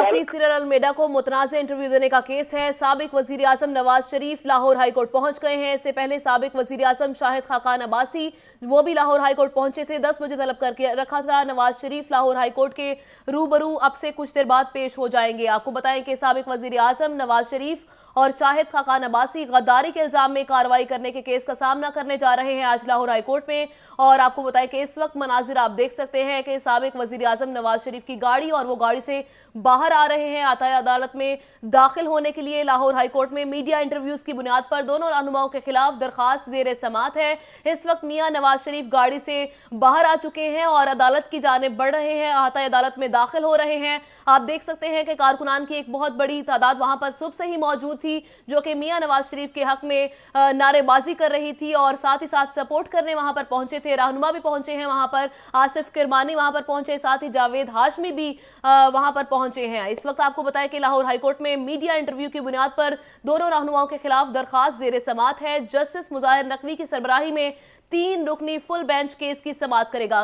हाफिज cereal Almeida को मुतनाज़ interview देने का केस है सबक वजीर आजम नवाज शरीफ लाहौर हाईकोर्ट पहुंच गए हैं इससे पहले सबक वजीर आजम शाहिद खाकान अबासी वो भी लाहौर हाईकोर्ट पहुंचे थे दस बजे तलब करके रखा था नवाज शरीफ लाहौर हाईकोर्ट के रूबरू अब से कुछ देर बाद पेश हो जाएंगे आपको बताएं कि सबक वजीर आजम नवाज शरीफ और शाहिद खाकान अब्बासी गद्दारी के इल्ज़ाम में कार्रवाई करने के केस का सामना करने जा रहे हैं आज लाहौर हाईकोर्ट में और आपको बताएं कि इस वक्त मनाजिर आप देख सकते हैं कि सबक वजी अजम नवाज शरीफ की गाड़ी और वो गाड़ी से बाहर आ रहे हैं आता अदालत में दाखिल होने के लिए लाहौर हाईकोर्ट में मीडिया इंटरव्यूज़ की बुनियाद पर दोनों रहनुमाओं के खिलाफ दरखास्त जेर समात है इस वक्त मियाँ नवाज शरीफ गाड़ी से बाहर आ चुके हैं और अदालत की जानब बढ़ रहे हैं आता अदालत में दाखिल हो रहे हैं आप देख सकते हैं कि कारकुनान की एक बहुत बड़ी तादाद वहाँ पर सुबह से ही मौजूद थी जो कि मियां नवाज शरीफ के हक में नारेबाजी कर रही थी और साथ ही साथ सपोर्ट करने वहां पर पहुंचे थे रहनुमा भी पहुंचे हैं वहां पर आसिफ किरमानी वहां पर पहुंचे साथ ही जावेद हाशमी भी वहां पर पहुंचे हैं इस वक्त आपको बताया कि लाहौर हाईकोर्ट में मीडिया इंटरव्यू की बुनियाद पर दोनों रहनुमाओं के खिलाफ दरखास्त जेर समात है जस्टिस मुजाहिर नकवी की सरबराही में तीन रुकनी फुल बेंच केस की समात करेगा